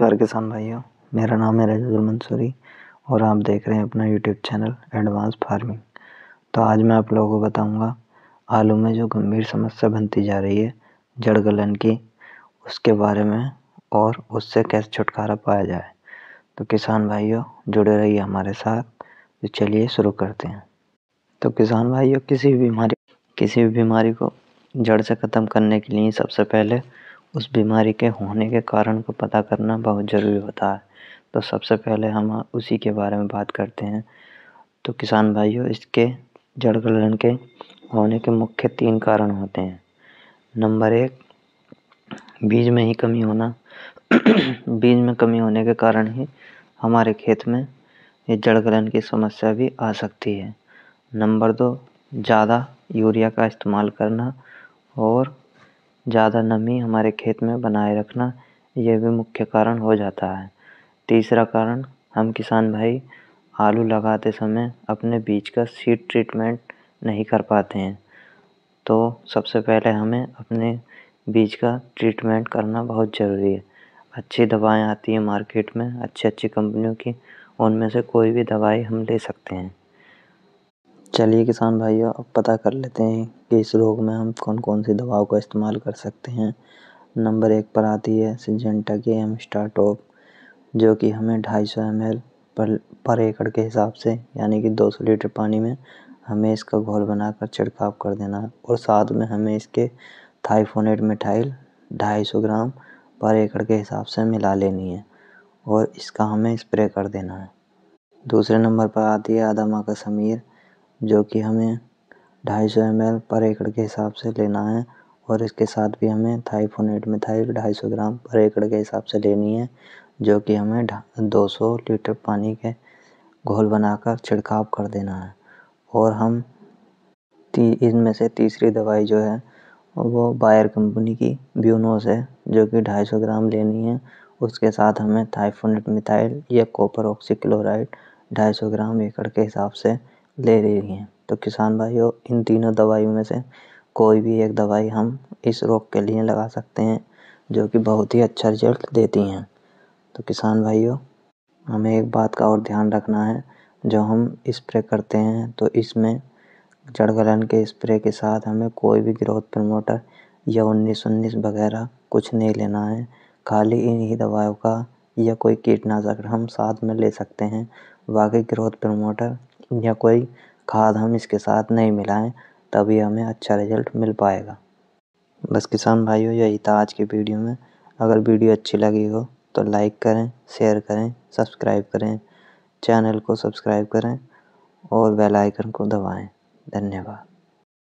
नमस्कार किसान भाइयों मेरा नाम है रज़ुल मंसूरी और आप देख रहे हैं अपना यूट्यूब चैनल एडवांस फार्मिंग तो आज मैं आप लोगों को बताऊंगा आलू में जो गंभीर समस्या बनती जा रही है जड़ गलन की उसके बारे में और उससे कैसे छुटकारा पाया जाए तो किसान भाइयों जुड़े रहिए हमारे साथ तो चलिए शुरू करते हैं तो किसान भाइयों किसी भी बीमारी किसी भी बीमारी को जड़ से ख़त्म करने के लिए सबसे पहले उस बीमारी के होने के कारण को पता करना बहुत ज़रूरी होता है। तो सबसे पहले हम उसी के बारे में बात करते हैं। तो किसान भाइयों इसके जड़ गलन के होने के मुख्य तीन कारण होते हैं। नंबर एक बीज में ही कमी होना बीज में कमी होने के कारण ही हमारे खेत में ये जड़ गलन की समस्या भी आ सकती है। नंबर दो ज़्यादा यूरिया का इस्तेमाल करना और ज़्यादा नमी हमारे खेत में बनाए रखना यह भी मुख्य कारण हो जाता है। तीसरा कारण हम किसान भाई आलू लगाते समय अपने बीज का सीड ट्रीटमेंट नहीं कर पाते हैं तो सबसे पहले हमें अपने बीज का ट्रीटमेंट करना बहुत ज़रूरी है। अच्छी दवाएँ आती हैं मार्केट में अच्छी अच्छी कंपनियों की उनमें से कोई भी दवाई हम ले सकते हैं। चलिए किसान भाइयों अब पता कर लेते हैं कि इस रोग में हम कौन कौन सी दवाओं का इस्तेमाल कर सकते हैं। नंबर एक पर आती है सिंजेंटा के एम स्टार्टोप जो कि हमें ढाई सौ एम एल पर पर एकड़ के हिसाब से यानी कि दो सौ लीटर पानी में हमें इसका घोल बनाकर छिड़काव कर देना है और साथ में हमें इसके थाइफोनेट मिठाइल ढाई सौ ग्राम पर एकड़ के हिसाब से मिला लेनी है और इसका हमें स्प्रे कर देना है। दूसरे नंबर पर आती है आदमा का समीर जो कि हमें ढाई सौ एम एल पर एकड़ के हिसाब से लेना है और इसके साथ भी हमें थाइफोनेट मिथाइल ढाई सौ ग्राम पर एकड़ के हिसाब से लेनी है जो कि हमें दो सौ लीटर पानी के घोल बनाकर छिड़काव कर देना है और हम इनमें से तीसरी दवाई जो है वो बायर कंपनी की ब्यूनोस है जो कि ढाई सौ ग्राम लेनी है उसके साथ हमें थाइफोनेट मिथाइल या कॉपर ऑक्सीक्लोराइड ढाई सौ ग्राम एकड़ के हिसाब से ले रही हैं। तो किसान भाइयों इन तीनों दवाइयों में से कोई भी एक दवाई हम इस रोग के लिए लगा सकते हैं जो कि बहुत ही अच्छा रिजल्ट देती हैं। तो किसान भाइयों हमें एक बात का और ध्यान रखना है जो हम स्प्रे करते हैं तो इसमें जड़ गलन के स्प्रे के साथ हमें कोई भी ग्रोथ प्रमोटर या उन्नीस उन्नीस वगैरह कुछ नहीं लेना है। खाली इन्हीं दवाओं का या कोई कीटनाशक हम साथ में ले सकते हैं बाकी ग्रोथ प्रमोटर। या कोई खाद हम इसके साथ नहीं मिलाएं तभी हमें अच्छा रिजल्ट मिल पाएगा। बस किसान भाइयों यही था आज के वीडियो में अगर वीडियो अच्छी लगी हो तो लाइक करें, शेयर करें, सब्सक्राइब करें, चैनल को सब्सक्राइब करें और बेल आइकन को दबाएँ धन्यवाद।